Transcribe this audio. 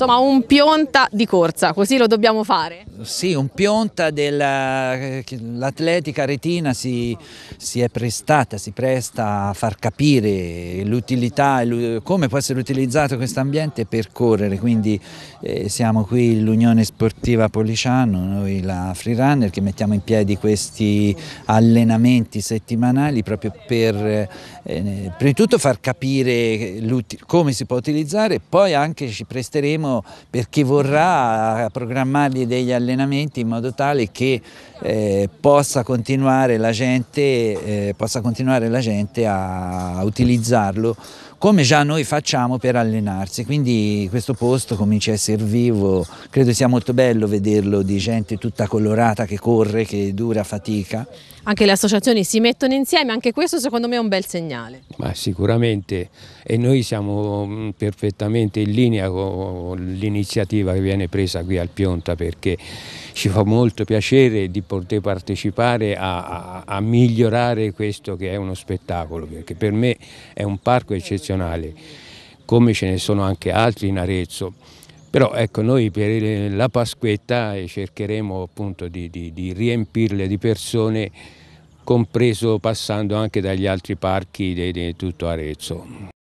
insomma un pionta di corsa, così lo dobbiamo fare sì, un pionta dell'atletica retina si, si, è prestata, si presta a far capire l'utilità, come può essere utilizzato questo ambiente per correre, quindi eh, siamo qui l'Unione Sportiva Policiano, noi la Freerunner che mettiamo in piedi questi allenamenti settimanali proprio per eh, prima di tutto far capire come si può utilizzare, e poi anche ci presteremo per chi vorrà programmargli degli allenamenti allenamenti in modo tale che eh, possa, continuare gente, eh, possa continuare la gente a utilizzarlo come già noi facciamo per allenarsi, quindi questo posto comincia a essere vivo, credo sia molto bello vederlo di gente tutta colorata che corre, che dura, fatica. Anche le associazioni si mettono insieme, anche questo secondo me è un bel segnale. Ma sicuramente e noi siamo mm, perfettamente in linea con l'iniziativa che viene presa qui al Pionta perché ci fa molto piacere di poter partecipare a, a, a migliorare questo che è uno spettacolo, perché per me è un parco eccezionale nazionale, come ce ne sono anche altri in Arezzo. Però ecco, noi per la Pasquetta eh, cercheremo appunto di, di, di riempirle di persone, compreso passando anche dagli altri parchi di, di tutto Arezzo.